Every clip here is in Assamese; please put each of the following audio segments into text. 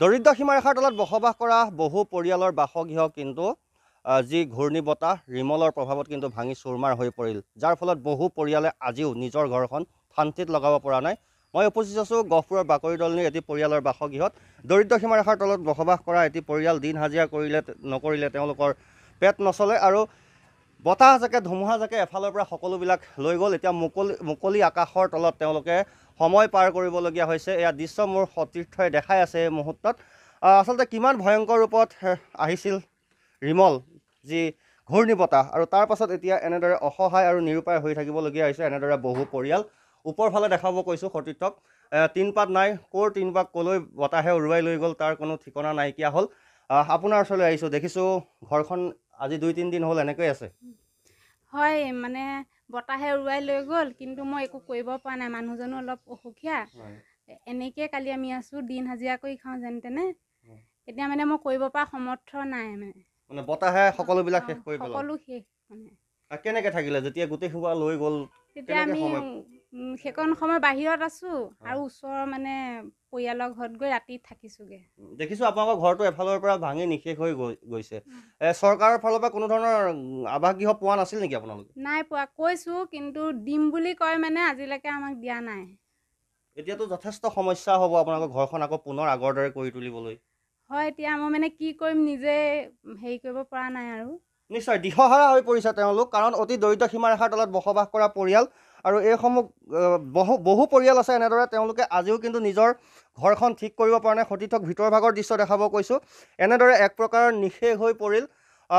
দৰিদ্ৰ সীমাৰেখাৰ তলত বসবাস কৰা বহু পৰিয়ালৰ বাসগৃহ কিন্তু যি ঘূৰ্ণী বতাহ ৰিমলৰ প্ৰভাৱত কিন্তু ভাঙি চুৰমাৰ হৈ পৰিল যাৰ ফলত বহু পৰিয়ালে আজিও নিজৰ ঘৰখন শান্তিত লগাব পৰা নাই মই উপস্থিত আছোঁ গহপুৰৰ বাকৰি দলনিৰ এটি পৰিয়ালৰ বাসগৃহত দৰিদ্ৰ সীমাৰেখাৰ তলত বসবাস কৰা এটি পৰিয়াল দিন হাজিৰা কৰিলে নকৰিলে তেওঁলোকৰ পেট নচলে আৰু বতাহ জাকে ধুমুহা জাকে এফালৰ পৰা সকলোবিলাক লৈ গ'ল এতিয়া মুকলি মুকলি আকাশৰ তলত তেওঁলোকে সময় পাৰ কৰিবলগীয়া হৈছে এয়া দৃশ্য মোৰ সতীৰ্থই দেখাই আছে এই মুহূৰ্তত আচলতে কিমান ভয়ংকৰ ৰূপত আহিছিল ৰিমল যি ঘূৰ্ণী বতাহ আৰু তাৰ পাছত এতিয়া এনেদৰে অসহায় আৰু নিৰূপায় হৈ থাকিবলগীয়া হৈছে এনেদৰে বহু পৰিয়াল ফালে দেখাব কৈছোঁ সতীৰ্থক তিনপাত নাই ক'ৰ তিনপাক কলৈ বতাহে উৰুৱাই লৈ গ'ল তাৰ কোনো ঠিকনা নাইকিয়া হ'ল আপোনাৰ ওচৰলৈ আহিছোঁ দেখিছোঁ ঘৰখন আজি দুই তিনিদিন হ'ল এনেকৈ আছে হয় মানে বতাহে উৰুৱাই লৈ গ'ল কিন্তু মই একো কৰিব পৰা নাই মানুহজনো অলপ অসুখীয়া এনেকৈয়ে কালি আমি আছোঁ দিন হাজিৰা কৰি খাওঁ যেন তেনে এতিয়া মানে মই কৰিব পৰা সমৰ্থ নাই মানে মানে বতাহে সকলোবিলাক শেষ কৰি সকলো শেষ মানে কেনেকৈ থাকিলে যেতিয়া গোটেইসোপা লৈ গ'ল তেতিয়া আমি সেইকণ সময় বাহিৰত আছো আৰু ওচৰৰ মানে পৰিয়ালৰ ঘৰত গৈ ৰাতি থাকিছোগে দেখিছো আপোনালোকৰ ঘৰটো এফালৰ পৰা ভাঙি নিশেষ হৈ গৈছে চৰকাৰৰ ফালৰ পৰা কোনো ধৰণৰ আৱাস গৃহ পোৱা নাছিল নেকি আপোনালোকে নাই পোৱা কৈছো কিন্তু দিম বুলি কয় মানে আজিলৈকে আমাক দিয়া নাই এতিয়াতো যথেষ্ট সমস্যা হ'ব আপোনালোকৰ ঘৰখন আকৌ পুনৰ আগৰ দৰে কৰি তুলিবলৈ হয় এতিয়া মই মানে কি কৰিম নিজে হেৰি কৰিব পৰা নাই আৰু নিশ্চয় দিহহাৰা হৈ পৰিছে তেওঁলোক কাৰণ অতি দৰিদ্ৰ সীমাৰেখাৰ তলত বসবাস কৰা পৰিয়াল আৰু এইসমূহ বহু বহু পৰিয়াল আছে এনেদৰে তেওঁলোকে আজিও কিন্তু নিজৰ ঘৰখন ঠিক কৰিব পৰা নাই সতীৰ্থক ভিতৰ ভাগৰ দৃশ্য দেখাব কৈছোঁ এনেদৰে এক প্ৰকাৰ নিষেধ হৈ পৰিল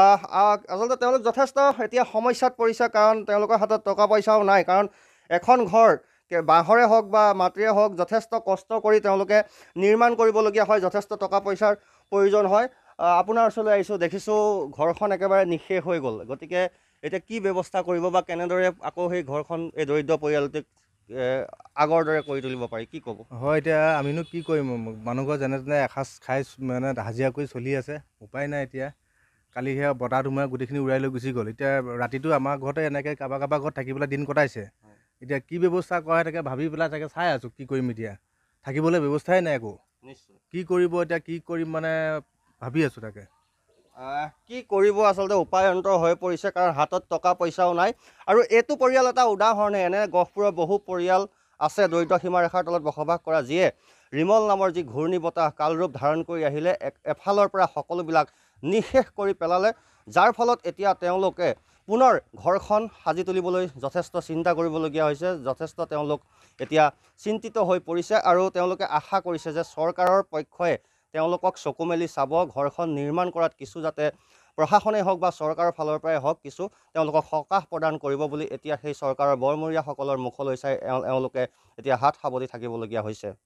আচলতে তেওঁলোক যথেষ্ট এতিয়া সমস্যাত পৰিছে কাৰণ তেওঁলোকৰ হাতত টকা পইচাও নাই কাৰণ এখন ঘৰ বাঁহৰে হওক বা মাটিৰে হওক যথেষ্ট কষ্ট কৰি তেওঁলোকে নিৰ্মাণ কৰিবলগীয়া হয় যথেষ্ট টকা পইচাৰ প্ৰয়োজন হয় আপোনাৰ ওচৰলৈ আহিছোঁ দেখিছোঁ ঘৰখন একেবাৰে নিঃশেষ হৈ গ'ল গতিকে এতিয়া কি ব্যৱস্থা কৰিব বা কেনেদৰে আকৌ সেই ঘৰখন এই দৰিদ্ৰ পৰিয়ালটোক আগৰ দৰে কৰি তুলিব পাৰি কি ক'ব হয় এতিয়া আমিনো কি কৰিম মানুহঘৰ যেনে তেনে এসাঁজ খাই মানে হাজিৰা কৰি চলি আছে উপায় নাই এতিয়া কালি সেয়া বতাহ ধুমুহা গোটেইখিনি উৰাই লৈ গুচি গ'ল এতিয়া ৰাতিটো আমাৰ ঘৰতে এনেকৈ কাৰোবাৰ কাৰোবাৰ ঘৰত থাকি পেলাই দিন কটাইছে এতিয়া কি ব্যৱস্থা কৰা হয় তাকে ভাবি পেলাই তাকে চাই আছোঁ কি কৰিম এতিয়া থাকিবলৈ ব্যৱস্থাই নাই একো নিশ্চয় কি কৰিব এতিয়া কি কৰিম মানে ভাবি আছোঁ তাকে কি কৰিব আচলতে উপায়ন্তৰ হৈ পৰিছে কাৰণ হাতত টকা পইচাও নাই আৰু এইটো পৰিয়াল এটা উদাহৰণে এনে গহপুৰৰ বহু পৰিয়াল আছে দৰিদ্ৰ সীমাৰেখাৰ তলত বসবাস কৰা যিয়ে ৰিমল নামৰ যি ঘূৰ্ণী বতাহ কালৰূপ ধাৰণ কৰি আহিলে এফালৰ পৰা সকলোবিলাক নিঃশেষ কৰি পেলালে যাৰ ফলত এতিয়া তেওঁলোকে পুনৰ ঘৰখন সাজি তুলিবলৈ যথেষ্ট চিন্তা কৰিবলগীয়া হৈছে যথেষ্ট তেওঁলোক এতিয়া চিন্তিত হৈ পৰিছে আৰু তেওঁলোকে আশা কৰিছে যে চৰকাৰৰ পক্ষই তেওঁলোকক চকু মেলি চাব ঘৰখন নিৰ্মাণ কৰাত কিছু যাতে প্ৰশাসনেই হওক বা চৰকাৰৰ ফালৰ পৰাই হওক কিছু তেওঁলোকক সকাহ প্ৰদান কৰিব বুলি এতিয়া সেই চৰকাৰৰ বৰমূৰীয়াসকলৰ মুখলৈ চাই এওঁ এওঁলোকে এতিয়া হাত সাৱতি থাকিবলগীয়া হৈছে